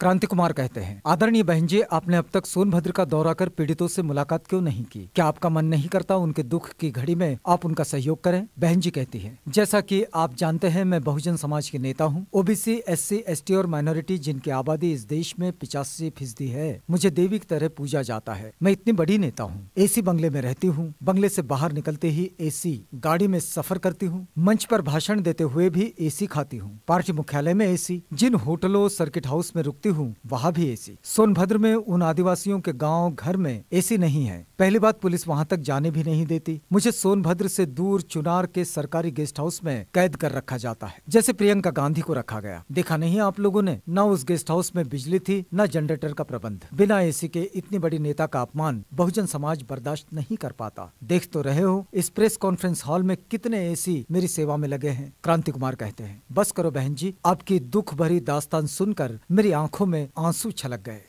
क्रांति कुमार कहते हैं आदरणीय बहन जी आपने अब तक सोनभद्र का दौरा कर पीड़ितों से मुलाकात क्यों नहीं की क्या आपका मन नहीं करता उनके दुख की घड़ी में आप उनका सहयोग करें बहन जी कहती है जैसा की आप जानते हैं मैं बहुजन समाज के नेता हूँ ओबीसी एस सी और माइनॉरिटी जिनकी आबादी इस देश में पिचासी फीसदी है मुझे देवी की तरह पूजा जाता है मैं इतनी बड़ी नेता हूँ एसी बंगले में रहती हूँ बंगले से बाहर निकलते ही एसी गाड़ी में सफर करती हूँ मंच पर भाषण देते हुए भी एसी खाती हूँ पार्टी मुख्यालय में एसी जिन होटलों सर्किट हाउस में रुकती रहती हूँ वहाँ भी एसी सोनभद्र में उन आदिवासियों के गाँव घर में एसी नहीं है पहली बात पुलिस वहाँ तक जाने भी नहीं देती मुझे सोनभद्र से दूर चुनार के सरकारी गेस्ट हाउस में कैद कर रखा जाता है जैसे प्रियंका गांधी को रखा गया देखा नहीं आप लोगों ने न उस गेस्ट हाउस में बिजली थी न जनरेटर का प्रबंध बिना एसी के इतनी बड़ी नेता का अपमान बहुजन समाज बर्दाश्त नहीं कर पाता देख तो रहे हो इस प्रेस कॉन्फ्रेंस हॉल में कितने एसी मेरी सेवा में लगे हैं क्रांति कुमार कहते हैं बस करो बहन जी आपकी दुख भरी दास्तान सुनकर मेरी आंखों आंखों में आंसू छलक गए